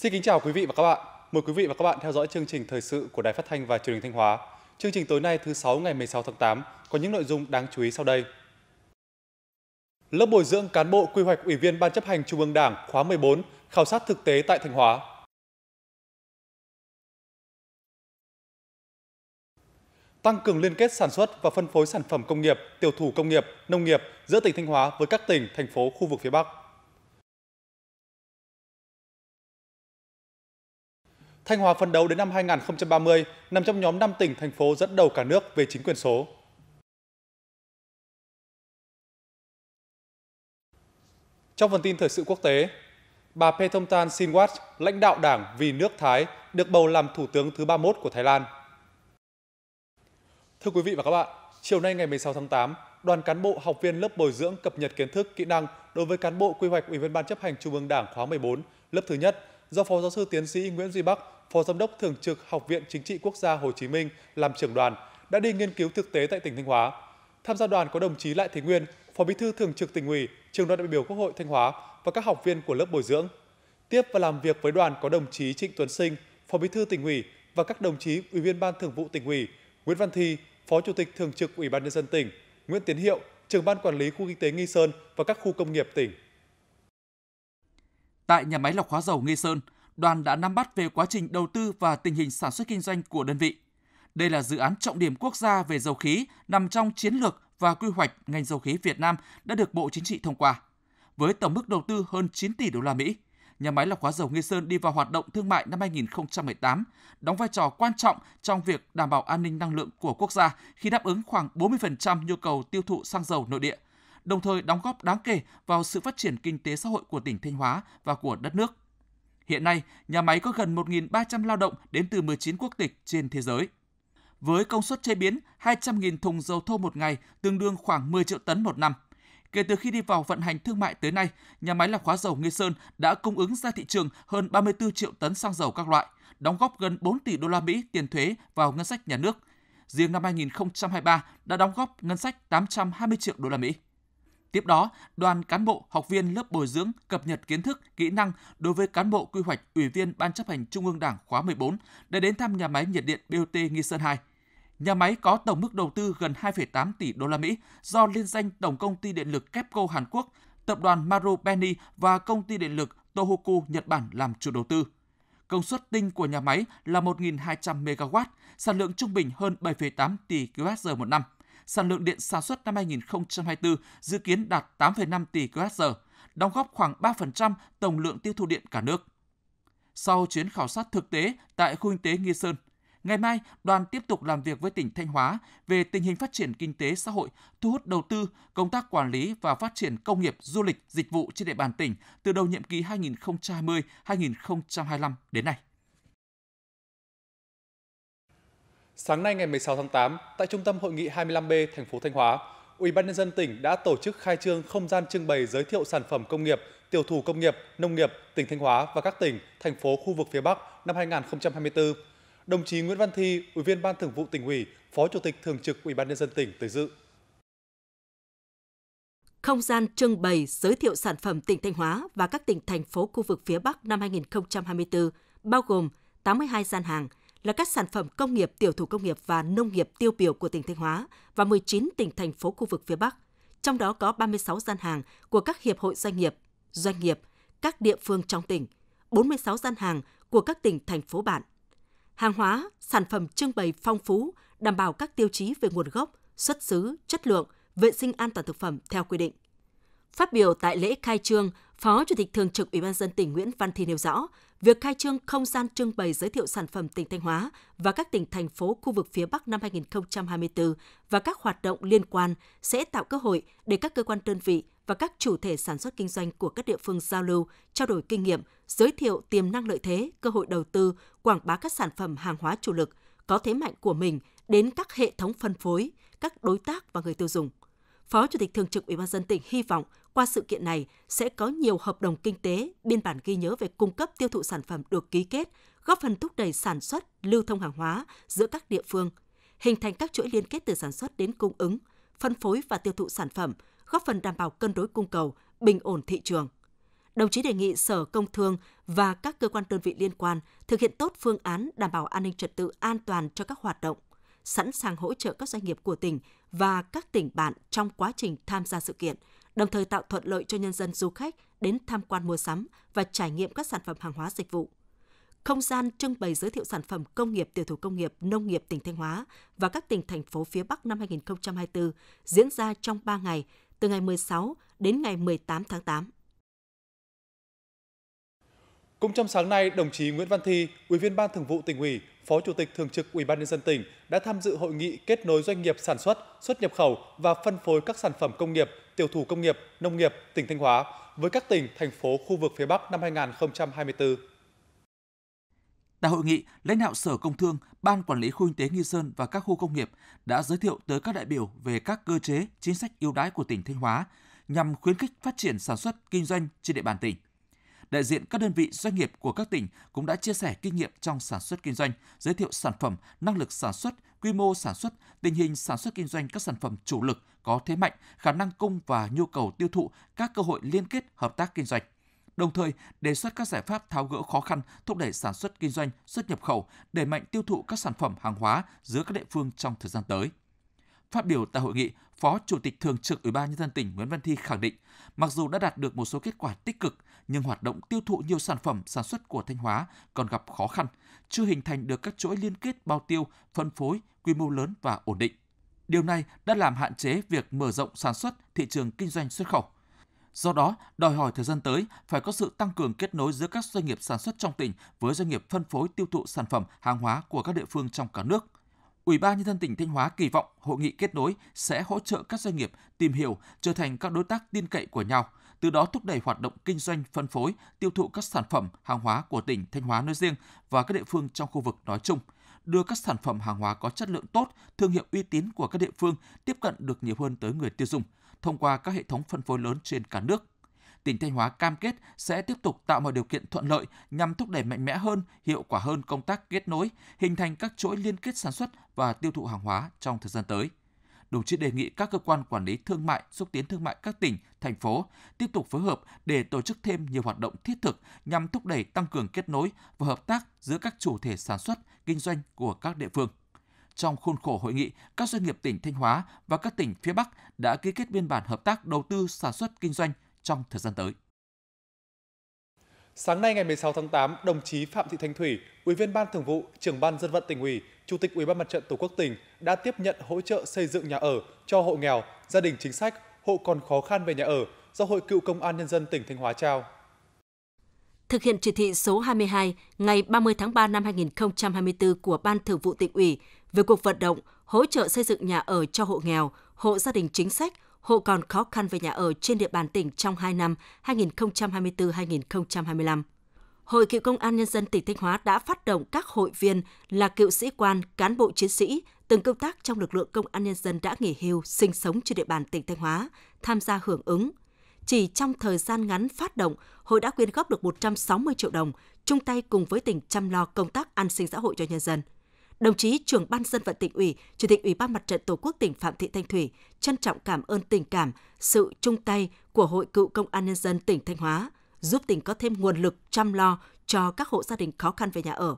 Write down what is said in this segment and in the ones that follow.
Xin kính chào quý vị và các bạn. Mời quý vị và các bạn theo dõi chương trình thời sự của Đài Phát thanh và Truyền hình Thanh Hóa. Chương trình tối nay thứ 6 ngày 16 tháng 8 có những nội dung đáng chú ý sau đây. Lớp bồi dưỡng cán bộ quy hoạch Ủy viên Ban chấp hành Trung ương Đảng khóa 14 khảo sát thực tế tại Thanh Hóa. Tăng cường liên kết sản xuất và phân phối sản phẩm công nghiệp, tiểu thủ công nghiệp, nông nghiệp giữa tỉnh Thanh Hóa với các tỉnh, thành phố khu vực phía Bắc. Thanh Hóa phấn đấu đến năm 2030 nằm trong nhóm 5 tỉnh thành phố dẫn đầu cả nước về chính quyền số. Trong phần tin thời sự quốc tế, bà Paetongtarn Shinawatra, lãnh đạo Đảng vì nước Thái, được bầu làm thủ tướng thứ 31 của Thái Lan. Thưa quý vị và các bạn, chiều nay ngày 16 tháng 8, đoàn cán bộ học viên lớp bồi dưỡng cập nhật kiến thức, kỹ năng đối với cán bộ quy hoạch Ủy viên Ban chấp hành Trung ương Đảng khóa 14, lớp thứ nhất do Phó giáo sư tiến sĩ Nguyễn Duy Bắc, Phó Giám đốc Thường trực Học viện Chính trị Quốc gia Hồ Chí Minh làm trưởng đoàn, đã đi nghiên cứu thực tế tại tỉnh Thanh Hóa. Tham gia đoàn có đồng chí Lại Thế Nguyên, Phó Bí thư Thường trực tỉnh ủy, trường đoàn đại biểu Quốc hội Thanh Hóa và các học viên của lớp bồi dưỡng. Tiếp và làm việc với đoàn có đồng chí Trịnh Tuấn Sinh, Phó Bí thư tỉnh ủy và các đồng chí Ủy viên Ban Thường vụ tỉnh ủy, Nguyễn Văn Thi, Phó Chủ tịch Thường trực Ủy ban nhân dân tỉnh, Nguyễn Tiến Hiệu, trưởng ban quản lý khu kinh tế Nghi Sơn và các khu công nghiệp tỉnh. Tại nhà máy lọc hóa dầu Nghi Sơn, đoàn đã nắm bắt về quá trình đầu tư và tình hình sản xuất kinh doanh của đơn vị. Đây là dự án trọng điểm quốc gia về dầu khí nằm trong chiến lược và quy hoạch ngành dầu khí Việt Nam đã được Bộ Chính trị thông qua. Với tổng mức đầu tư hơn 9 tỷ đô la Mỹ, nhà máy lọc hóa dầu Nghi Sơn đi vào hoạt động thương mại năm 2018, đóng vai trò quan trọng trong việc đảm bảo an ninh năng lượng của quốc gia khi đáp ứng khoảng 40% nhu cầu tiêu thụ xăng dầu nội địa, đồng thời đóng góp đáng kể vào sự phát triển kinh tế xã hội của tỉnh Thanh Hóa và của đất nước. Hiện nay, nhà máy có gần 1.300 lao động đến từ 19 quốc tịch trên thế giới. Với công suất chế biến 200.000 thùng dầu thô một ngày, tương đương khoảng 10 triệu tấn một năm. Kể từ khi đi vào vận hành thương mại tới nay, nhà máy lọc hóa dầu Nghi Sơn đã cung ứng ra thị trường hơn 34 triệu tấn xăng dầu các loại, đóng góp gần 4 tỷ đô la Mỹ tiền thuế vào ngân sách nhà nước. Riêng năm 2023 đã đóng góp ngân sách 820 triệu đô la Mỹ. Tiếp đó, đoàn cán bộ, học viên lớp bồi dưỡng cập nhật kiến thức, kỹ năng đối với cán bộ quy hoạch Ủy viên Ban chấp hành Trung ương Đảng khóa 14 đã đến thăm nhà máy nhiệt điện BOT Nghi Sơn 2. Nhà máy có tổng mức đầu tư gần 2,8 tỷ đô la Mỹ do liên danh Tổng công ty điện lực KEPCO Hàn Quốc, tập đoàn Marubeni và công ty điện lực Tohoku Nhật Bản làm chủ đầu tư. Công suất tinh của nhà máy là 1.200 MW, sản lượng trung bình hơn 7,8 tỷ kWh một năm – sản lượng điện sản xuất năm 2024 dự kiến đạt 8,5 tỷ kWh, đóng góp khoảng 3% tổng lượng tiêu thụ điện cả nước. Sau chuyến khảo sát thực tế tại khu kinh tế Nghi Sơn, ngày mai đoàn tiếp tục làm việc với tỉnh Thanh Hóa về tình hình phát triển kinh tế xã hội, thu hút đầu tư, công tác quản lý và phát triển công nghiệp, du lịch, dịch vụ trên địa bàn tỉnh từ đầu nhiệm kỳ 2020-2025 đến nay. Sáng nay ngày 16 tháng 8, tại Trung tâm Hội nghị 25B thành phố Thanh Hóa, Ủy ban nhân dân tỉnh đã tổ chức khai trương không gian trưng bày giới thiệu sản phẩm công nghiệp, tiểu thủ công nghiệp, nông nghiệp tỉnh Thanh Hóa và các tỉnh, thành phố khu vực phía Bắc năm 2024. Đồng chí Nguyễn Văn Thi, Ủy viên Ban Thường vụ tỉnh ủy, Phó Chủ tịch thường trực Ủy ban nhân dân tỉnh tới dự. Không gian trưng bày giới thiệu sản phẩm tỉnh Thanh Hóa và các tỉnh thành phố khu vực phía Bắc năm 2024 bao gồm 82 gian hàng – là các sản phẩm công nghiệp, tiểu thủ công nghiệp và nông nghiệp tiêu biểu của tỉnh Thanh Hóa và 19 tỉnh thành phố khu vực phía Bắc. Trong đó có 36 gian hàng của các hiệp hội doanh nghiệp, doanh nghiệp, các địa phương trong tỉnh, 46 gian hàng của các tỉnh thành phố bạn. Hàng hóa, sản phẩm trưng bày phong phú, đảm bảo các tiêu chí về nguồn gốc, xuất xứ, chất lượng, vệ sinh an toàn thực phẩm theo quy định. Phát biểu tại lễ khai trương, Phó Chủ tịch Thường trực Ủy ban dân tỉnh Nguyễn Văn Thi nêu rõ, việc khai trương không gian trưng bày giới thiệu sản phẩm tỉnh Thanh Hóa và các tỉnh thành phố khu vực phía Bắc năm 2024 và các hoạt động liên quan sẽ tạo cơ hội để các cơ quan đơn vị và các chủ thể sản xuất kinh doanh của các địa phương giao lưu, trao đổi kinh nghiệm, giới thiệu tiềm năng lợi thế, cơ hội đầu tư, quảng bá các sản phẩm hàng hóa chủ lực có thế mạnh của mình đến các hệ thống phân phối, các đối tác và người tiêu dùng. Phó Chủ tịch Thường trực Ủy ban dân tỉnh hy vọng qua sự kiện này sẽ có nhiều hợp đồng kinh tế, biên bản ghi nhớ về cung cấp tiêu thụ sản phẩm được ký kết, góp phần thúc đẩy sản xuất, lưu thông hàng hóa giữa các địa phương, hình thành các chuỗi liên kết từ sản xuất đến cung ứng, phân phối và tiêu thụ sản phẩm, góp phần đảm bảo cân đối cung cầu, bình ổn thị trường. Đồng chí đề nghị Sở Công Thương và các cơ quan đơn vị liên quan thực hiện tốt phương án đảm bảo an ninh trật tự an toàn cho các hoạt động, sẵn sàng hỗ trợ các doanh nghiệp của tỉnh và các tỉnh bạn trong quá trình tham gia sự kiện – đồng thời tạo thuận lợi cho nhân dân du khách đến tham quan mua sắm và trải nghiệm các sản phẩm hàng hóa dịch vụ. Không gian trưng bày giới thiệu sản phẩm công nghiệp tiểu thủ công nghiệp, nông nghiệp tỉnh Thanh Hóa và các tỉnh thành phố phía Bắc năm 2024 diễn ra trong 3 ngày, từ ngày 16 đến ngày 18 tháng 8. Cũng trong sáng nay, đồng chí Nguyễn Văn Thi, Ủy viên Ban Thường vụ Tỉnh ủy, Phó Chủ tịch Thường trực Ủy ban nhân dân tỉnh đã tham dự hội nghị kết nối doanh nghiệp sản xuất, xuất nhập khẩu và phân phối các sản phẩm công nghiệp tiểu thủ công nghiệp, nông nghiệp tỉnh Thanh Hóa với các tỉnh, thành phố khu vực phía Bắc năm 2024. Tại hội nghị, lãnh đạo Sở Công Thương, Ban Quản lý Khu Kinh tế Nghi Sơn và các khu công nghiệp đã giới thiệu tới các đại biểu về các cơ chế, chính sách ưu đãi của tỉnh Thanh Hóa nhằm khuyến khích phát triển sản xuất, kinh doanh trên địa bàn tỉnh đại diện các đơn vị doanh nghiệp của các tỉnh cũng đã chia sẻ kinh nghiệm trong sản xuất kinh doanh, giới thiệu sản phẩm, năng lực sản xuất, quy mô sản xuất, tình hình sản xuất kinh doanh các sản phẩm chủ lực có thế mạnh, khả năng cung và nhu cầu tiêu thụ, các cơ hội liên kết hợp tác kinh doanh đồng thời đề xuất các giải pháp tháo gỡ khó khăn thúc đẩy sản xuất kinh doanh, xuất nhập khẩu, đẩy mạnh tiêu thụ các sản phẩm hàng hóa giữa các địa phương trong thời gian tới. Phát biểu tại hội nghị, Phó Chủ tịch Thường trực Ủy ban Nhân dân tỉnh Nguyễn Văn Thi khẳng định, mặc dù đã đạt được một số kết quả tích cực, nhưng hoạt động tiêu thụ nhiều sản phẩm sản xuất của Thanh Hóa còn gặp khó khăn, chưa hình thành được các chuỗi liên kết bao tiêu, phân phối, quy mô lớn và ổn định. Điều này đã làm hạn chế việc mở rộng sản xuất thị trường kinh doanh xuất khẩu. Do đó, đòi hỏi thời gian tới phải có sự tăng cường kết nối giữa các doanh nghiệp sản xuất trong tỉnh với doanh nghiệp phân phối tiêu thụ sản phẩm hàng hóa của các địa phương trong cả nước – Ủy ban nhân dân tỉnh Thanh Hóa kỳ vọng hội nghị kết nối sẽ hỗ trợ các doanh nghiệp tìm hiểu, trở thành các đối tác tin cậy của nhau, từ đó thúc đẩy hoạt động kinh doanh, phân phối, tiêu thụ các sản phẩm, hàng hóa của tỉnh Thanh Hóa nói riêng và các địa phương trong khu vực nói chung đưa các sản phẩm hàng hóa có chất lượng tốt, thương hiệu uy tín của các địa phương tiếp cận được nhiều hơn tới người tiêu dùng thông qua các hệ thống phân phối lớn trên cả nước tỉnh Thanh Hóa cam kết sẽ tiếp tục tạo mọi điều kiện thuận lợi nhằm thúc đẩy mạnh mẽ hơn, hiệu quả hơn công tác kết nối, hình thành các chuỗi liên kết sản xuất và tiêu thụ hàng hóa trong thời gian tới đồng chí đề nghị các cơ quan quản lý thương mại, xúc tiến thương mại các tỉnh, thành phố tiếp tục phối hợp để tổ chức thêm nhiều hoạt động thiết thực nhằm thúc đẩy tăng cường kết nối và hợp tác giữa các chủ thể sản xuất, kinh doanh của các địa phương. Trong khuôn khổ hội nghị, các doanh nghiệp tỉnh Thanh Hóa và các tỉnh phía Bắc đã ký kết biên bản hợp tác đầu tư sản xuất kinh doanh trong thời gian tới. Sáng nay ngày 16 tháng 8, đồng chí Phạm Thị Thanh Thủy, Ủy viên Ban Thường vụ, Trưởng ban Dân vận tỉnh ủy, Chủ tịch Ủy ban Mặt trận Tổ quốc tỉnh đã tiếp nhận hỗ trợ xây dựng nhà ở cho hộ nghèo, gia đình chính sách, hộ còn khó khăn về nhà ở do Hội Cựu Công an Nhân dân tỉnh Thanh Hóa trao. Thực hiện chỉ thị số 22 ngày 30 tháng 3 năm 2024 của Ban Thường vụ tỉnh ủy về cuộc vận động hỗ trợ xây dựng nhà ở cho hộ nghèo, hộ gia đình chính sách, hộ còn khó khăn về nhà ở trên địa bàn tỉnh trong 2 năm 2024-2025. Hội Cựu Công an Nhân dân tỉnh Thanh Hóa đã phát động các hội viên là cựu sĩ quan, cán bộ chiến sĩ, từng công tác trong lực lượng Công an Nhân dân đã nghỉ hưu, sinh sống trên địa bàn tỉnh Thanh Hóa, tham gia hưởng ứng. Chỉ trong thời gian ngắn phát động, hội đã quyên góp được 160 triệu đồng, chung tay cùng với tỉnh chăm lo công tác an sinh xã hội cho nhân dân – Đồng chí trưởng ban dân vận tỉnh ủy, Chủ tịch Ủy ban Mặt trận Tổ quốc tỉnh Phạm Thị Thanh Thủy trân trọng cảm ơn tình cảm, sự chung tay của Hội Cựu Công an Nhân dân tỉnh Thanh Hóa, giúp tỉnh có thêm nguồn lực chăm lo cho các hộ gia đình khó khăn về nhà ở.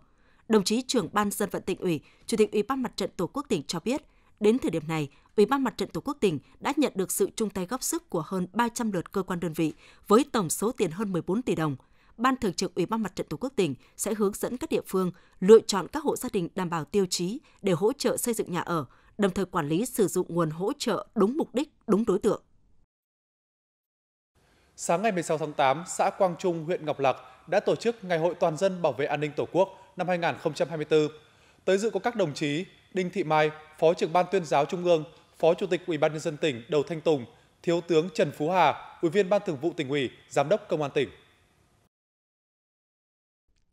Đồng chí trưởng ban dân vận tỉnh ủy, Chủ tịch Ủy ban Mặt trận Tổ quốc tỉnh cho biết, đến thời điểm này, Ủy ban Mặt trận Tổ quốc tỉnh đã nhận được sự chung tay góp sức của hơn 300 lượt cơ quan đơn vị với tổng số tiền hơn 14 tỷ đồng – Ban Thường trực Ủy ban Mặt trận Tổ quốc tỉnh sẽ hướng dẫn các địa phương lựa chọn các hộ gia đình đảm bảo tiêu chí để hỗ trợ xây dựng nhà ở, đồng thời quản lý sử dụng nguồn hỗ trợ đúng mục đích, đúng đối tượng. Sáng ngày 16 tháng 8, xã Quang Trung, huyện Ngọc Lặc đã tổ chức Ngày hội toàn dân bảo vệ an ninh Tổ quốc năm 2024. Tới dự có các đồng chí Đinh Thị Mai, Phó trưởng ban tuyên giáo Trung ương, Phó Chủ tịch Ủy ban nhân dân tỉnh Đầu Thanh Tùng, Thiếu tướng Trần Phú Hà, Ủy viên Ban Thường vụ tỉnh ủy, Giám đốc Công an tỉnh.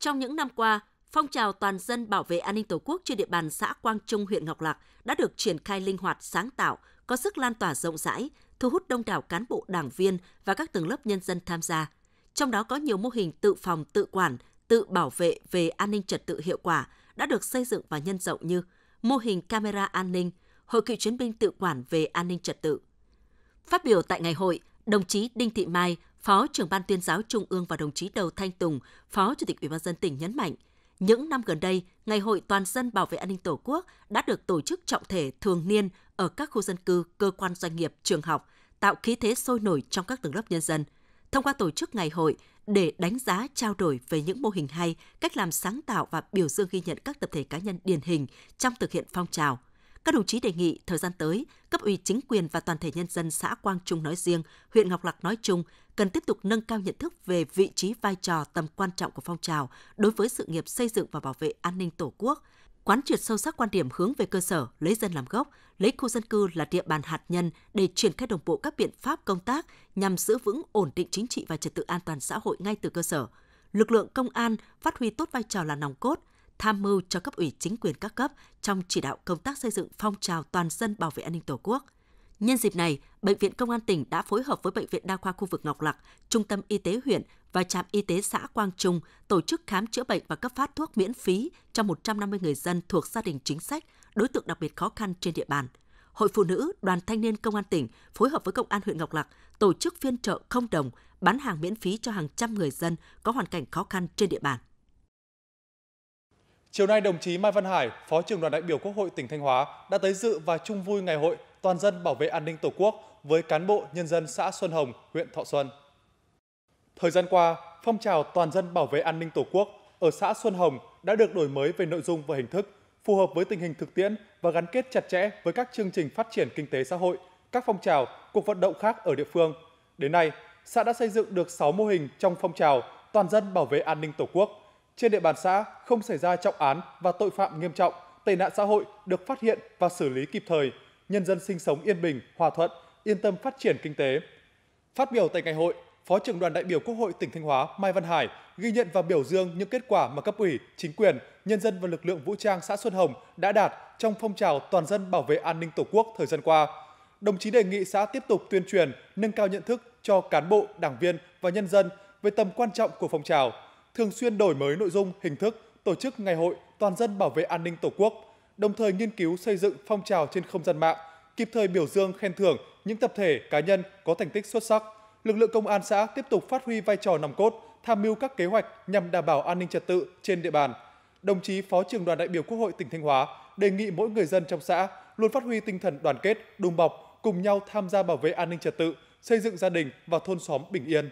Trong những năm qua, phong trào toàn dân bảo vệ an ninh Tổ quốc trên địa bàn xã Quang Trung, huyện Ngọc Lặc đã được triển khai linh hoạt, sáng tạo, có sức lan tỏa rộng rãi, thu hút đông đảo cán bộ đảng viên và các tầng lớp nhân dân tham gia. Trong đó có nhiều mô hình tự phòng, tự quản, tự bảo vệ về an ninh trật tự hiệu quả đã được xây dựng và nhân rộng như mô hình camera an ninh, hội cựu chiến binh tự quản về an ninh trật tự. Phát biểu tại ngày hội, đồng chí Đinh Thị Mai, Phó trưởng ban tuyên giáo Trung ương và đồng chí Đầu Thanh Tùng, Phó Chủ tịch Ủy ban dân tỉnh nhấn mạnh, những năm gần đây, Ngày hội Toàn dân bảo vệ an ninh Tổ quốc đã được tổ chức trọng thể thường niên ở các khu dân cư, cơ quan doanh nghiệp, trường học, tạo khí thế sôi nổi trong các tầng lớp nhân dân. Thông qua tổ chức ngày hội để đánh giá trao đổi về những mô hình hay, cách làm sáng tạo và biểu dương ghi nhận các tập thể cá nhân điển hình trong thực hiện phong trào. Các đồng chí đề nghị thời gian tới, cấp ủy chính quyền và toàn thể nhân dân xã Quang Trung nói riêng, huyện Ngọc Lặc nói chung cần tiếp tục nâng cao nhận thức về vị trí vai trò tầm quan trọng của phong trào đối với sự nghiệp xây dựng và bảo vệ an ninh Tổ quốc, quán triệt sâu sắc quan điểm hướng về cơ sở, lấy dân làm gốc, lấy khu dân cư là địa bàn hạt nhân để triển khai đồng bộ các biện pháp công tác nhằm giữ vững ổn định chính trị và trật tự an toàn xã hội ngay từ cơ sở. Lực lượng công an phát huy tốt vai trò là nòng cốt, tham mưu cho cấp ủy chính quyền các cấp trong chỉ đạo công tác xây dựng phong trào toàn dân bảo vệ an ninh Tổ quốc – Nhân dịp này, Bệnh viện Công an tỉnh đã phối hợp với Bệnh viện Đa khoa khu vực Ngọc Lặc, Trung tâm Y tế huyện và Trạm Y tế xã Quang Trung tổ chức khám chữa bệnh và cấp phát thuốc miễn phí cho 150 người dân thuộc gia đình chính sách, đối tượng đặc biệt khó khăn trên địa bàn. Hội Phụ Nữ, Đoàn Thanh niên Công an tỉnh phối hợp với Công an huyện Ngọc Lặc tổ chức phiên chợ không đồng bán hàng miễn phí cho hàng trăm người dân có hoàn cảnh khó khăn trên địa bàn. Chiều nay, đồng chí Mai Văn Hải, Phó trưởng đoàn đại biểu Quốc hội tỉnh Thanh Hóa đã tới dự và chung vui ngày hội toàn dân bảo vệ an ninh Tổ quốc với cán bộ nhân dân xã Xuân Hồng, huyện Thọ Xuân. Thời gian qua, phong trào toàn dân bảo vệ an ninh Tổ quốc ở xã Xuân Hồng đã được đổi mới về nội dung và hình thức, phù hợp với tình hình thực tiễn và gắn kết chặt chẽ với các chương trình phát triển kinh tế xã hội, các phong trào, cuộc vận động khác ở địa phương. Đến nay, xã đã xây dựng được 6 mô hình trong phong trào toàn dân bảo vệ an ninh Tổ quốc. Trên địa bàn xã không xảy ra trọng án và tội phạm nghiêm trọng, tệ nạn xã hội được phát hiện và xử lý kịp thời, nhân dân sinh sống yên bình, hòa thuận, yên tâm phát triển kinh tế. Phát biểu tại ngày hội, Phó trưởng đoàn đại biểu Quốc hội tỉnh Thanh Hóa Mai Văn Hải ghi nhận và biểu dương những kết quả mà cấp ủy, chính quyền, nhân dân và lực lượng vũ trang xã Xuân Hồng đã đạt trong phong trào toàn dân bảo vệ an ninh Tổ quốc thời gian qua. Đồng chí đề nghị xã tiếp tục tuyên truyền, nâng cao nhận thức cho cán bộ, đảng viên và nhân dân về tầm quan trọng của phong trào, thường xuyên đổi mới nội dung, hình thức, tổ chức ngày hội toàn dân bảo vệ an ninh Tổ quốc – đồng thời nghiên cứu xây dựng phong trào trên không gian mạng, kịp thời biểu dương khen thưởng những tập thể cá nhân có thành tích xuất sắc. Lực lượng công an xã tiếp tục phát huy vai trò nòng cốt, tham mưu các kế hoạch nhằm đảm bảo an ninh trật tự trên địa bàn. Đồng chí Phó trưởng đoàn đại biểu Quốc hội tỉnh Thanh Hóa đề nghị mỗi người dân trong xã luôn phát huy tinh thần đoàn kết, đùm bọc, cùng nhau tham gia bảo vệ an ninh trật tự, xây dựng gia đình và thôn xóm bình yên.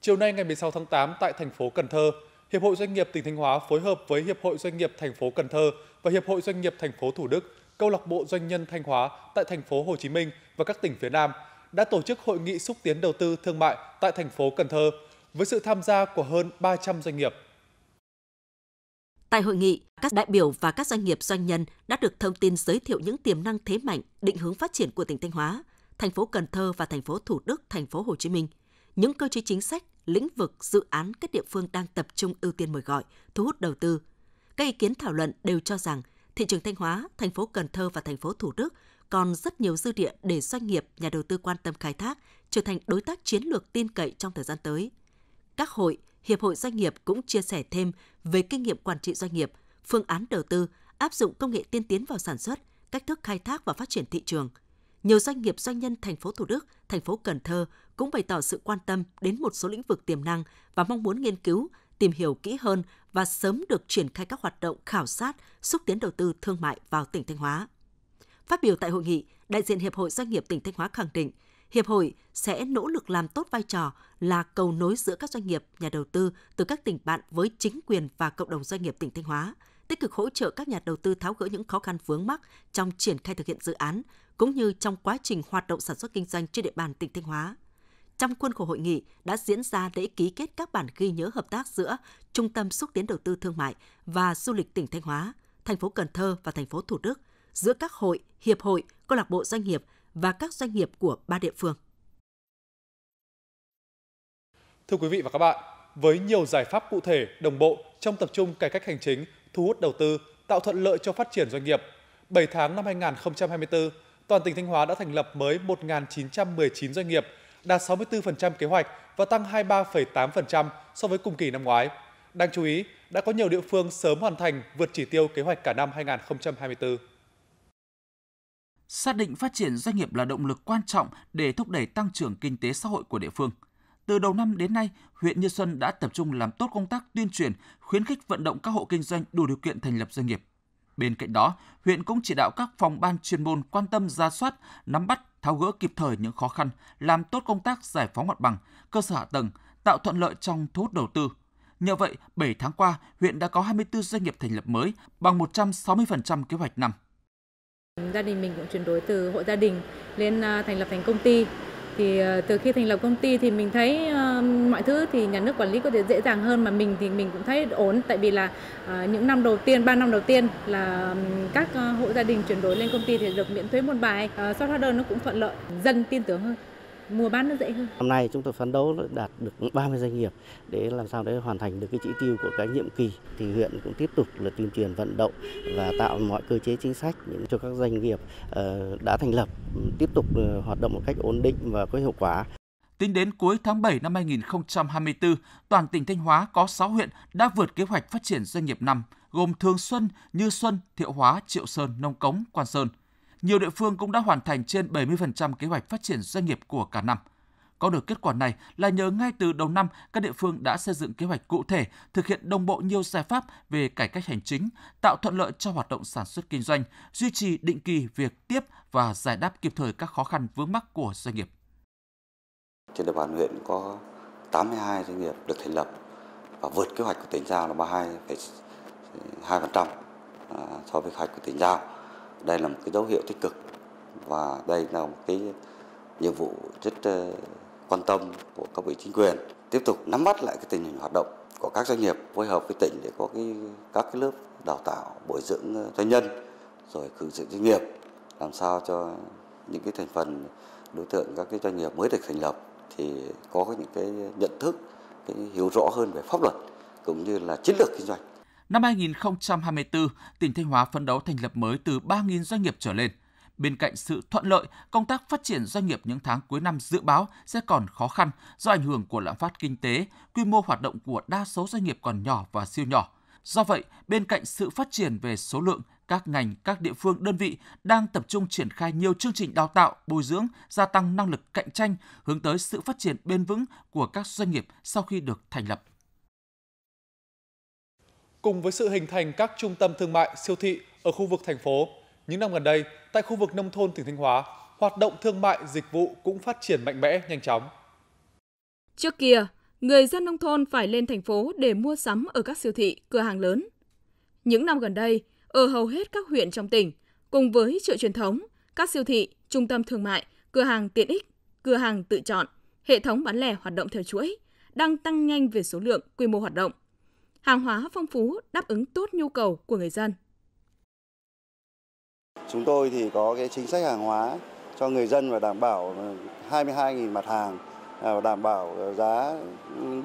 Chiều nay ngày 16 tháng 8 tại thành phố Cần Thơ, Hiệp hội Doanh nghiệp tỉnh Thanh Hóa phối hợp với Hiệp hội Doanh nghiệp thành phố Cần Thơ và Hiệp hội Doanh nghiệp thành phố Thủ Đức, Câu lạc bộ Doanh nhân Thanh Hóa tại thành phố Hồ Chí Minh và các tỉnh phía Nam đã tổ chức hội nghị xúc tiến đầu tư thương mại tại thành phố Cần Thơ với sự tham gia của hơn 300 doanh nghiệp. Tại hội nghị, các đại biểu và các doanh nghiệp doanh nhân đã được thông tin giới thiệu những tiềm năng thế mạnh, định hướng phát triển của tỉnh Thanh Hóa, thành phố Cần Thơ và thành phố Thủ Đức, thành phố Hồ Chí Minh – những cơ chế chính sách, lĩnh vực, dự án các địa phương đang tập trung ưu tiên mời gọi, thu hút đầu tư. Các ý kiến thảo luận đều cho rằng thị trường Thanh Hóa, thành phố Cần Thơ và thành phố Thủ Đức còn rất nhiều dư địa để doanh nghiệp, nhà đầu tư quan tâm khai thác, trở thành đối tác chiến lược tin cậy trong thời gian tới. Các hội, hiệp hội doanh nghiệp cũng chia sẻ thêm về kinh nghiệm quản trị doanh nghiệp, phương án đầu tư, áp dụng công nghệ tiên tiến vào sản xuất, cách thức khai thác và phát triển thị trường – nhiều doanh nghiệp doanh nhân thành phố Thủ Đức, thành phố Cần Thơ cũng bày tỏ sự quan tâm đến một số lĩnh vực tiềm năng và mong muốn nghiên cứu, tìm hiểu kỹ hơn và sớm được triển khai các hoạt động khảo sát, xúc tiến đầu tư thương mại vào tỉnh Thanh Hóa. Phát biểu tại hội nghị, đại diện Hiệp hội Doanh nghiệp tỉnh Thanh Hóa khẳng định, Hiệp hội sẽ nỗ lực làm tốt vai trò là cầu nối giữa các doanh nghiệp, nhà đầu tư từ các tỉnh bạn với chính quyền và cộng đồng doanh nghiệp tỉnh Thanh Hóa – tích cực hỗ trợ các nhà đầu tư tháo gỡ những khó khăn vướng mắc trong triển khai thực hiện dự án, cũng như trong quá trình hoạt động sản xuất kinh doanh trên địa bàn tỉnh Thanh Hóa. Trong khuôn khổ hội nghị đã diễn ra lễ ký kết các bản ghi nhớ hợp tác giữa Trung tâm xúc tiến đầu tư thương mại và du lịch tỉnh Thanh Hóa, thành phố Cần Thơ và thành phố Thủ Đức giữa các hội, hiệp hội, câu lạc bộ doanh nghiệp và các doanh nghiệp của ba địa phương. Thưa quý vị và các bạn, với nhiều giải pháp cụ thể, đồng bộ trong tập trung cải cách hành chính thu hút đầu tư, tạo thuận lợi cho phát triển doanh nghiệp. 7 tháng năm 2024, toàn tỉnh Thanh Hóa đã thành lập mới 1.919 doanh nghiệp, đạt 64% kế hoạch và tăng 23,8% so với cùng kỳ năm ngoái. Đáng chú ý, đã có nhiều địa phương sớm hoàn thành vượt chỉ tiêu kế hoạch cả năm 2024. Xác định phát triển doanh nghiệp là động lực quan trọng để thúc đẩy tăng trưởng kinh tế xã hội của địa phương – từ đầu năm đến nay, huyện Như Xuân đã tập trung làm tốt công tác tuyên truyền, khuyến khích vận động các hộ kinh doanh đủ điều kiện thành lập doanh nghiệp. Bên cạnh đó, huyện cũng chỉ đạo các phòng ban chuyên môn quan tâm ra soát, nắm bắt, tháo gỡ kịp thời những khó khăn, làm tốt công tác giải phóng mặt bằng, cơ sở hạ tầng, tạo thuận lợi trong thu hút đầu tư. Nhờ vậy, 7 tháng qua, huyện đã có 24 doanh nghiệp thành lập mới, bằng 160% kế hoạch năm. Gia đình mình cũng chuyển đổi từ hộ gia đình lên à, thành lập thành công ty thì ờ, từ khi thành lập công ty thì mình thấy ờ, mọi thứ thì nhà nước quản lý có thể dễ dàng hơn mà mình thì mình cũng thấy ổn tại vì là ờ, những năm đầu tiên 3 năm đầu tiên là các hộ gia đình chuyển đổi lên công ty thì được miễn thuế một bài, uh, hóa đơn nó cũng thuận lợi, dân tin tưởng hơn mua bán nó dễ hơn. Năm nay chúng tôi phấn đấu đạt được 30 doanh nghiệp để làm sao để hoàn thành được cái chỉ tiêu của cái nhiệm kỳ thì huyện cũng tiếp tục là tuyên truyền vận động và tạo mọi cơ chế chính sách cho các doanh nghiệp ờ, đã thành lập ừ, tiếp tục ờ, hoạt động một cách ổn định và có hiệu quả. Tính đến cuối tháng 7 năm 2024, toàn tỉnh Thanh Hóa có 6 huyện đã vượt kế hoạch phát triển doanh nghiệp năm, gồm Thường Xuân, Như Xuân, Thiệu Hóa, Triệu Sơn, Nông Cống, Quan Sơn nhiều địa phương cũng đã hoàn thành trên 70% kế hoạch phát triển doanh nghiệp của cả năm. Có được kết quả này là nhờ ngay từ đầu năm, các địa phương đã xây dựng kế hoạch cụ thể, thực hiện đồng bộ nhiều giải pháp về cải cách hành chính, tạo thuận lợi cho hoạt động sản xuất kinh doanh, duy trì định kỳ việc tiếp và giải đáp kịp thời các khó khăn vướng mắc của doanh nghiệp. Trên địa bàn huyện có 82 doanh nghiệp được thành lập và vượt kế hoạch của tỉnh giao là 32,2% à, so với kế hoạch của tỉnh giao đây là một cái dấu hiệu tích cực và đây là một cái nhiệm vụ rất ờ, quan tâm của các vị chính quyền tiếp tục nắm bắt lại cái tình hình hoạt động của các doanh nghiệp phối hợp với tỉnh để có cái các cái lớp đào tạo bồi dưỡng ờ, doanh nhân rồi khử sự doanh nghiệp làm sao cho những cái thành phần đối tượng các cái doanh nghiệp mới được thành lập thì có những cái nhận thức cái hiểu rõ hơn về pháp luật cũng như là chiến lược kinh doanh Năm 2024, tỉnh Thanh Hóa phấn đấu thành lập mới từ 3.000 doanh nghiệp trở lên. Bên cạnh sự thuận lợi, công tác phát triển doanh nghiệp những tháng cuối năm dự báo sẽ còn khó khăn do ảnh hưởng của lạm phát kinh tế, quy mô hoạt động của đa số doanh nghiệp còn nhỏ và siêu nhỏ. Do vậy, bên cạnh sự phát triển về số lượng, các ngành, các địa phương, đơn vị đang tập trung triển khai nhiều chương trình đào tạo, bồi dưỡng, gia tăng năng lực cạnh tranh, hướng tới sự phát triển bền vững của các doanh nghiệp sau khi được thành lập. Cùng với sự hình thành các trung tâm thương mại, siêu thị ở khu vực thành phố, những năm gần đây, tại khu vực nông thôn tỉnh Thanh Hóa, hoạt động thương mại dịch vụ cũng phát triển mạnh mẽ, nhanh chóng. Trước kia, người dân nông thôn phải lên thành phố để mua sắm ở các siêu thị, cửa hàng lớn. Những năm gần đây, ở hầu hết các huyện trong tỉnh, cùng với chợ truyền thống, các siêu thị, trung tâm thương mại, cửa hàng tiện ích, cửa hàng tự chọn, hệ thống bán lẻ hoạt động theo chuỗi đang tăng nhanh về số lượng, quy mô hoạt động hàng hóa phong phú đáp ứng tốt nhu cầu của người dân. Chúng tôi thì có cái chính sách hàng hóa cho người dân và đảm bảo 22.000 mặt hàng à, và đảm bảo giá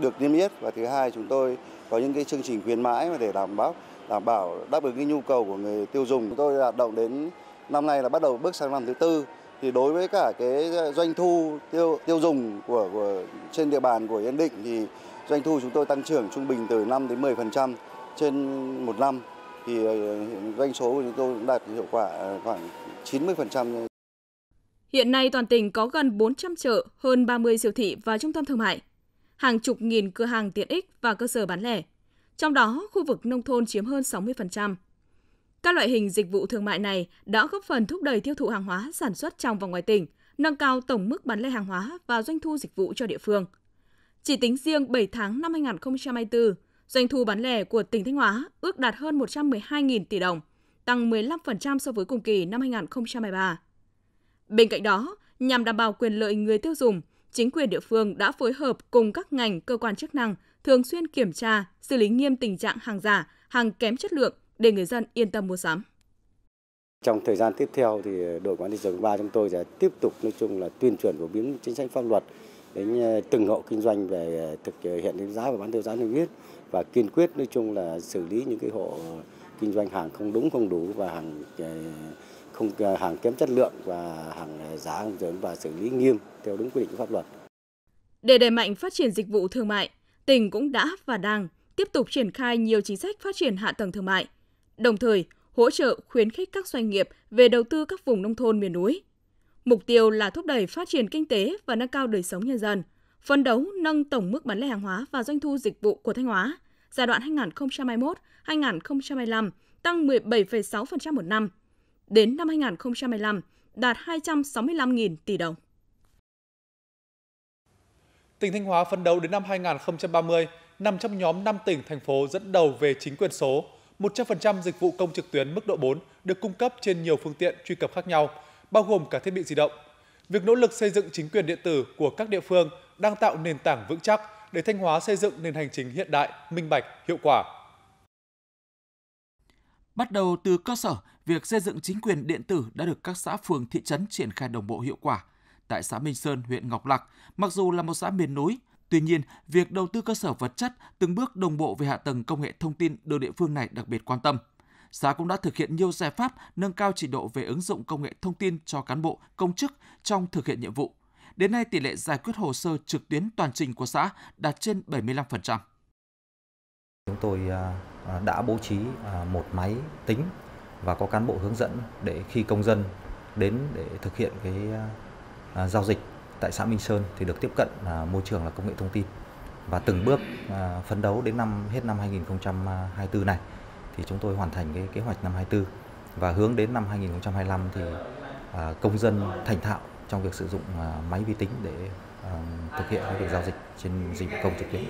được niêm yết và thứ hai chúng tôi có những cái chương trình khuyến mãi để đảm bảo đảm bảo đáp ứng cái nhu cầu của người tiêu dùng. Chúng tôi hoạt động đến năm nay là bắt đầu bước sang năm thứ tư thì đối với cả cái doanh thu tiêu tiêu dùng của, của trên địa bàn của Yên Định thì Doanh thu chúng tôi tăng trưởng trung bình từ 5 đến 10% trên một năm thì ờ, doanh số của chúng tôi cũng đạt hiệu quả ờ, khoảng 90%. Hiện nay toàn tỉnh có gần 400 chợ, hơn 30 siêu thị và trung tâm thương mại, hàng chục nghìn cửa hàng tiện ích và cơ sở bán lẻ. Trong đó, khu vực nông thôn chiếm hơn 60%. Các loại hình dịch vụ thương mại này đã góp phần thúc đẩy tiêu thụ hàng hóa sản xuất trong và ngoài tỉnh, nâng cao tổng mức bán lẻ hàng hóa và doanh thu dịch vụ cho địa phương – chỉ tính riêng 7 tháng năm 2024, doanh thu bán lẻ của tỉnh Thanh Hóa ước đạt hơn 112.000 tỷ đồng, tăng 15% so với cùng kỳ năm 2023. Bên cạnh đó, nhằm đảm bảo quyền lợi người tiêu dùng, chính quyền địa phương đã phối hợp cùng các ngành, cơ quan chức năng thường xuyên kiểm tra, xử lý nghiêm tình trạng hàng giả, hàng kém chất lượng để người dân yên tâm mua sắm. Trong thời gian tiếp theo thì đội quản lý thị trường 3 chúng tôi sẽ tiếp tục nói chung là tuyên truyền phổ biến chính sách pháp luật đến ờ, từng hộ kinh doanh về ờ, thực ờ, hiện định giá và bán theo giá niêm yết và kiên quyết nói chung là xử lý những cái hộ kinh doanh hàng không đúng không đủ và hàng không hàng kém chất lượng và hàng giá không chuẩn và xử lý nghiêm theo đúng quy định của pháp luật. Để đẩy mạnh phát triển dịch vụ thương mại, tỉnh cũng đã và đang tiếp tục triển khai nhiều chính sách phát triển hạ tầng thương mại, đồng thời hỗ trợ khuyến khích các doanh nghiệp về đầu tư các vùng nông thôn miền núi, Mục tiêu là thúc đẩy phát triển kinh tế và nâng cao đời sống nhân dân, phấn đấu nâng tổng mức bán lẻ hàng hóa và doanh thu dịch vụ của Thanh Hóa giai đoạn 2021-2025 tăng 17,6% một năm, đến năm 2025 đạt 265.000 tỷ đồng. Tỉnh Thanh Hóa phấn đấu đến năm 2030 nằm trong nhóm 5 tỉnh thành phố dẫn đầu về chính quyền số. 100% dịch vụ công trực tuyến mức độ 4 được cung cấp trên nhiều phương tiện truy cập khác nhau, bao gồm cả thiết bị di động. Việc nỗ lực xây dựng chính quyền điện tử của các địa phương đang tạo nền tảng vững chắc để Thanh Hóa xây dựng nền hành chính hiện đại, minh bạch, hiệu quả. Bắt đầu từ cơ sở, việc xây dựng chính quyền điện tử đã được các xã phường thị trấn triển khai đồng bộ hiệu quả. Tại xã Minh Sơn, huyện Ngọc Lặc, mặc dù là một xã miền núi, tuy nhiên, việc đầu tư cơ sở vật chất từng bước đồng bộ về hạ tầng công nghệ thông tin được địa phương này đặc biệt quan tâm xã cũng đã thực hiện nhiều giải pháp nâng cao trình độ về ứng dụng công nghệ thông tin cho cán bộ, công chức trong thực hiện nhiệm vụ. Đến nay, tỷ lệ giải quyết hồ sơ trực tuyến toàn trình của xã đạt trên 75%. Chúng tôi à, à, đã bố trí à, một máy tính và có cán bộ hướng dẫn để khi công dân đến để thực hiện cái giao dịch tại xã Minh Sơn thì được tiếp cận môi trường là công nghệ thông tin và từng bước phấn đấu đến năm hết năm 2024 này thì chúng tôi hoàn thành cái kế hoạch năm 24 và hướng đến năm 2025 thì à, công dân thành thạo trong việc sử dụng à, máy vi tính để à, thực hiện việc giao dịch trên dịch vụ công trực tuyến.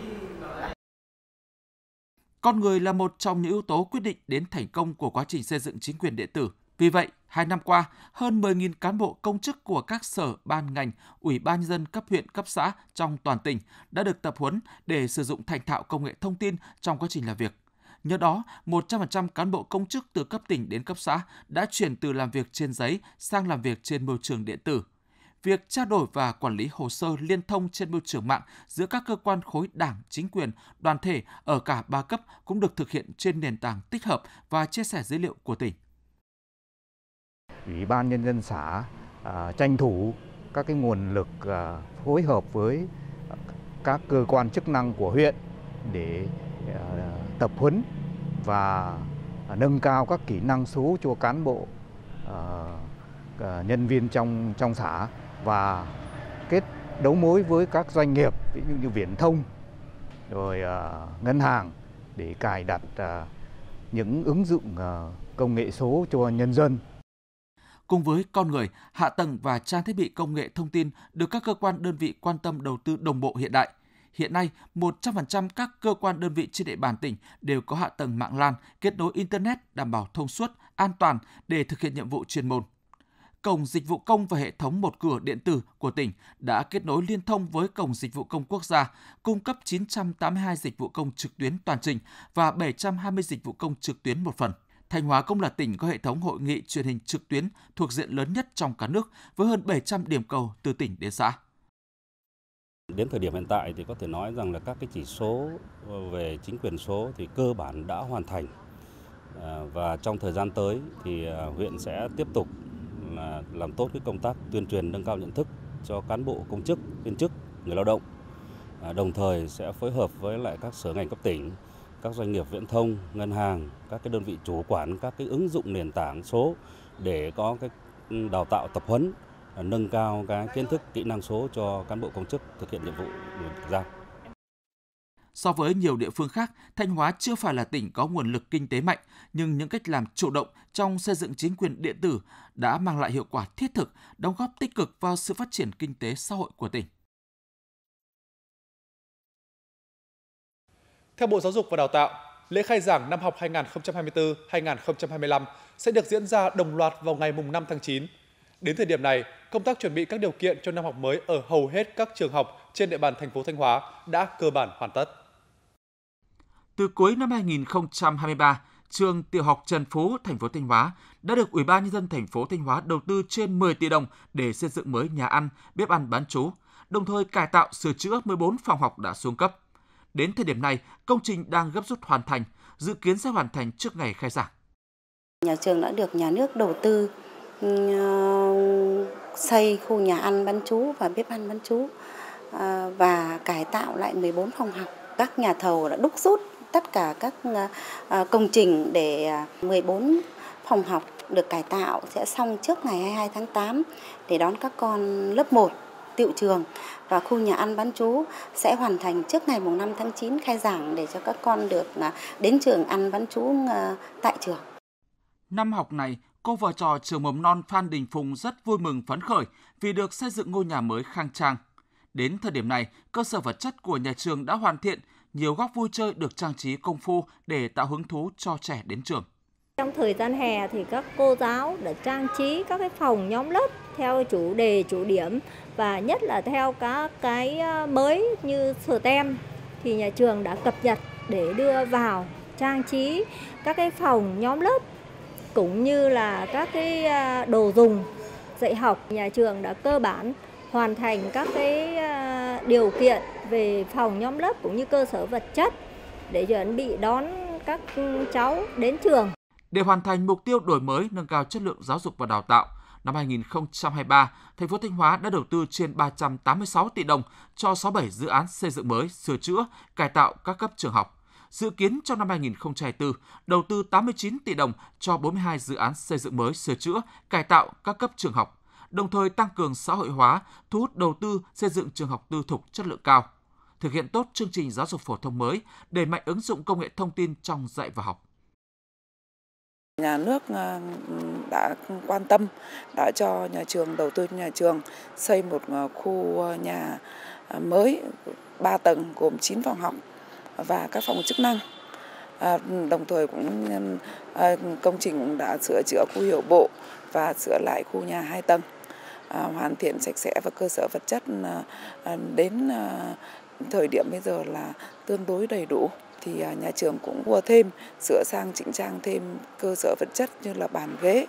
Con người là một trong những yếu tố quyết định đến thành công của quá trình xây dựng chính quyền điện tử. Vì vậy, hai năm qua, hơn 10.000 cán bộ công chức của các sở, ban ngành, ủy ban nhân dân cấp huyện, cấp xã trong toàn tỉnh đã được tập huấn để sử dụng thành thạo công nghệ thông tin trong quá trình làm việc Nhờ đó, 100% cán bộ công chức từ cấp tỉnh đến cấp xã đã chuyển từ làm việc trên giấy sang làm việc trên môi trường điện tử. Việc trao đổi và quản lý hồ sơ liên thông trên môi trường mạng giữa các cơ quan khối đảng, chính quyền, đoàn thể ở cả ba cấp cũng được thực hiện trên nền tảng tích hợp và chia sẻ dữ liệu của tỉnh. Ủy ban nhân dân xã à, tranh thủ các cái nguồn lực à, phối hợp với các cơ quan chức năng của huyện để Ờ, tập huấn và nâng cao các kỹ năng số cho cán bộ ờ, ờ, nhân viên trong trong xã và kết đấu mối với các doanh nghiệp ví dụ như viễn thông rồi ngân hàng để cài đặt những ứng dụng công nghệ số cho nhân dân cùng với con người, hạ tầng và trang thiết bị công nghệ thông tin được các cơ quan đơn vị quan tâm đầu tư đồng bộ hiện đại – hiện nay 100% các cơ quan đơn vị trên địa bàn tỉnh đều có hạ tầng mạng LAN kết nối Internet đảm bảo thông suốt, an toàn để thực hiện nhiệm vụ chuyên môn. Cổng Dịch vụ Công và hệ thống một cửa điện tử của tỉnh đã kết nối liên thông với Cổng Dịch vụ Công Quốc gia, cung cấp 982 dịch vụ công trực tuyến toàn trình và 720 dịch vụ công trực tuyến một phần. Thanh Hóa cũng là tỉnh có hệ thống hội nghị truyền hình trực tuyến thuộc diện lớn nhất trong cả nước với hơn 700 điểm cầu từ tỉnh đến xã. Đến thời điểm hiện tại thì có thể nói rằng là các cái chỉ số ờ, về chính quyền số thì cơ bản đã hoàn thành ờ, và trong thời gian tới thì ờ, huyện sẽ tiếp tục làm tốt cái công tác tuyên truyền nâng cao nhận thức cho cán bộ công chức viên chức người lao động đồng thời sẽ phối hợp với lại các sở ngành cấp tỉnh các doanh nghiệp viễn thông ngân hàng các cái đơn vị chủ quản các cái ứng dụng nền tảng số để có cái ừ, đào tạo tập huấn nâng cao cái kiến thức kỹ năng số cho cán bộ công chức thực hiện nhiệm vụ được giao. So với nhiều địa phương khác, Thanh Hóa chưa phải là tỉnh có nguồn lực kinh tế mạnh, nhưng những cách làm chủ động trong xây dựng chính quyền điện tử đã mang lại hiệu quả thiết thực, đóng góp tích cực vào sự phát triển kinh tế xã hội của tỉnh. Theo Bộ Giáo dục và Đào tạo, lễ khai giảng năm học 2024-2025 sẽ được diễn ra đồng loạt vào ngày 5 tháng 9 Đến thời điểm này, công tác chuẩn bị các điều kiện cho năm học mới ở hầu hết các trường học trên địa bàn thành phố Thanh Hóa đã cơ bản hoàn tất. Từ cuối năm 2023, trường tiểu học Trần Phú, thành phố Thanh Hóa đã được Ủy ban nhân dân thành phố Thanh Hóa đầu tư trên 10 tỷ đồng để xây dựng mới nhà ăn, bếp ăn bán trú, đồng thời cải tạo sửa chữa 14 phòng học đã xuống cấp. Đến thời điểm này, công trình đang gấp rút hoàn thành, dự kiến sẽ hoàn thành trước ngày khai giảng. Nhà trường đã được nhà nước đầu tư Ờ, xây khu nhà ăn bán chú và bếp ăn bán chú ờ, và cải tạo lại 14 phòng học. Các nhà thầu đã đúc rút tất cả các ờ, công trình để 14 phòng học được cải tạo sẽ xong trước ngày 22 tháng 8 để đón các con lớp 1 tiệu trường và khu nhà ăn bán chú sẽ hoàn thành trước ngày mùng 5 tháng 9 khai giảng để cho các con được đến trường ăn bán chú tại trường. Năm học này, cô vợ trò trường mầm non Phan Đình Phùng rất vui mừng phấn khởi vì được xây dựng ngôi nhà mới khang trang. Đến thời điểm này, cơ sở vật chất của nhà trường đã hoàn thiện, nhiều góc vui chơi được trang trí công phu để tạo hứng thú cho trẻ đến trường. Trong thời gian hè thì các cô giáo đã trang trí các cái phòng nhóm lớp theo chủ đề, chủ điểm và nhất là theo các cái ờ, mới như tem thì nhà trường đã cập nhật để đưa vào trang trí các cái phòng nhóm lớp cũng như là các cái à, đồ dùng dạy học nhà trường đã cơ bản hoàn thành các cái à, điều kiện về phòng nhóm lớp cũng như cơ sở vật chất để chuẩn bị đón các cháu đến trường. Để hoàn thành mục tiêu đổi mới nâng cao chất lượng giáo dục và đào tạo, năm 2023, thành phố Thanh Hóa đã đầu tư trên 386 tỷ đồng cho 67 dự án xây dựng mới, sửa chữa, cải tạo các cấp trường học dự kiến trong năm 2024 đầu tư 89 tỷ đồng cho 42 dự án xây dựng mới, sửa chữa, cải tạo các cấp trường học, đồng thời tăng cường xã hội hóa, thu hút đầu tư xây dựng trường học tư thục chất lượng cao, thực hiện tốt chương trình giáo dục phổ thông mới, đẩy mạnh ứng dụng công nghệ thông tin trong dạy và học. Nhà nước ờ, đã quan tâm, đã cho nhà trường đầu tư nhà trường xây một ờ, khu ờ, nhà mới 3 tầng gồm 9 phòng học và các phòng chức năng. À, đồng thời cũng à, công trình cũng đã sửa chữa khu hiệu bộ và sửa lại khu nhà hai tầng, à, hoàn thiện sạch sẽ và cơ sở vật chất à, à đến à, thời điểm bây giờ là tương đối đầy đủ thì à, nhà trường cũng mua thêm sửa sang chỉnh trang thêm cơ sở vật chất như là bàn ghế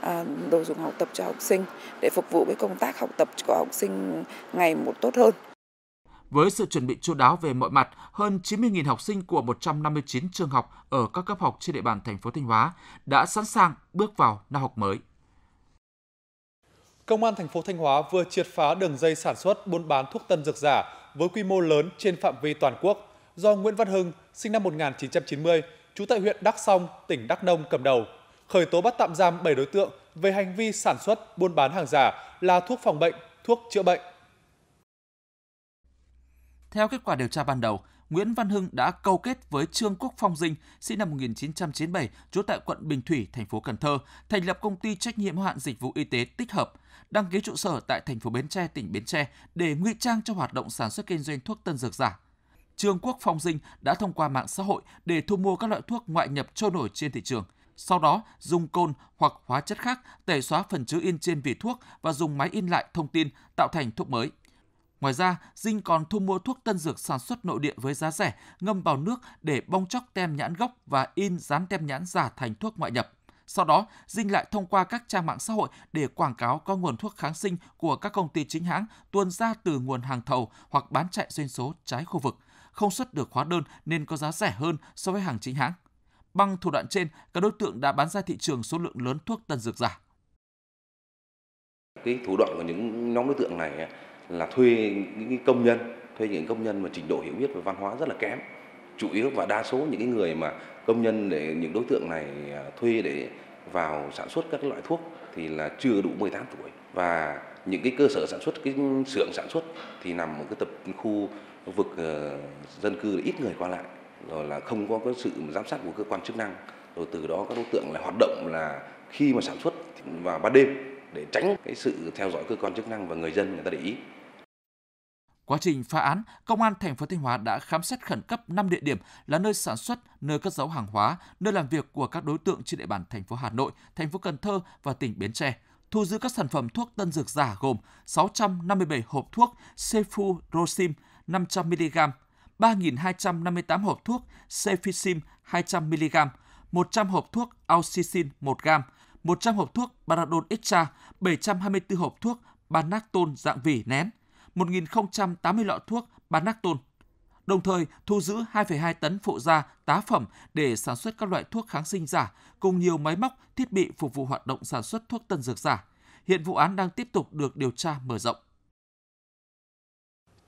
à, đồ dùng học tập cho học sinh để phục vụ cái công tác học tập của học sinh ngày một tốt hơn với sự chuẩn bị chu đáo về mọi mặt, hơn 90.000 học sinh của 159 trường học ở các cấp học trên địa bàn thành phố Thanh Hóa đã sẵn sàng bước vào năm học mới. Công an thành phố Thanh Hóa vừa triệt phá đường dây sản xuất buôn bán thuốc tân dược giả với quy mô lớn trên phạm vi toàn quốc do Nguyễn Văn Hưng, sinh năm 1990, trú tại huyện Đắk Song, tỉnh Đắk Nông cầm đầu. Khởi tố bắt tạm giam 7 đối tượng về hành vi sản xuất, buôn bán hàng giả là thuốc phòng bệnh, thuốc chữa bệnh theo kết quả điều tra ban đầu, Nguyễn Văn Hưng đã câu kết với Trương Quốc Phong Dinh, sinh năm 1997, trú tại quận Bình Thủy, thành phố Cần Thơ, thành lập công ty trách nhiệm hạn dịch vụ y tế tích hợp, đăng ký trụ sở tại thành phố Bến Tre, tỉnh Bến Tre để ngụy trang cho hoạt động sản xuất kinh doanh thuốc tân dược giả. Trương Quốc Phong Dinh đã thông qua mạng xã hội để thu mua các loại thuốc ngoại nhập trôi nổi trên thị trường. Sau đó, dùng côn hoặc hóa chất khác tẩy xóa phần chữ in trên vỉ thuốc và dùng máy in lại thông tin tạo thành thuốc mới. Ngoài ra, Dinh còn thu mua thuốc tân dược sản xuất nội địa với giá rẻ, ngâm vào nước để bong chóc tem nhãn gốc và in dán tem nhãn giả thành thuốc ngoại nhập. Sau đó, Dinh lại thông qua các trang mạng xã hội để quảng cáo có nguồn thuốc kháng sinh của các công ty chính hãng tuôn ra từ nguồn hàng thầu hoặc bán chạy doanh số trái khu vực, không xuất được hóa đơn nên có giá rẻ hơn so với hàng chính hãng. Bằng thủ đoạn trên, các đối tượng đã bán ra thị trường số lượng lớn thuốc tân dược giả. Cái thủ đoạn của những nhóm đối tượng này là thuê những công nhân thuê những công nhân mà trình độ hiểu biết về văn hóa rất là kém chủ yếu và đa số những cái người mà công nhân để những đối tượng này à, thuê để vào sản xuất các loại thuốc thì là chưa đủ 18 tuổi và những cái cơ sở sản xuất cái xưởng sản xuất thì nằm ở cái tập khu vực ờ, dân cư ít người qua lại rồi là không có cái sự giám sát của cơ quan chức năng rồi từ đó các đối tượng lại hoạt động là khi mà sản xuất vào ban đêm để tránh cái sự theo dõi cơ quan chức năng và người dân người ta để ý Quá trình phá án, Công an thành phố Thanh Hóa đã khám xét khẩn cấp 5 địa điểm là nơi sản xuất, nơi cất giấu hàng hóa, nơi làm việc của các đối tượng trên địa bàn thành phố Hà Nội, thành phố Cần Thơ và tỉnh Bến Tre thu giữ các sản phẩm thuốc tân dược giả gồm 657 hộp thuốc Cefurosim 500mg, 3.258 hộp thuốc Cefisim 200mg, 100 hộp thuốc Auxicin 1g, 100 hộp thuốc Baradon Extra, 724 hộp thuốc Banactol dạng vỉ nén, 1.080 lọ thuốc Banacton, đồng thời thu giữ 2,2 tấn phụ gia, tá phẩm để sản xuất các loại thuốc kháng sinh giả, cùng nhiều máy móc, thiết bị phục vụ hoạt động sản xuất thuốc tân dược giả. Hiện vụ án đang tiếp tục được điều tra mở rộng.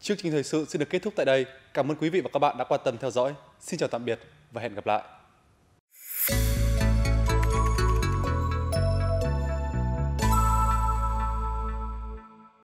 Chương trình thời sự xin được kết thúc tại đây. Cảm ơn quý vị và các bạn đã quan tâm theo dõi. Xin chào tạm biệt và hẹn gặp lại.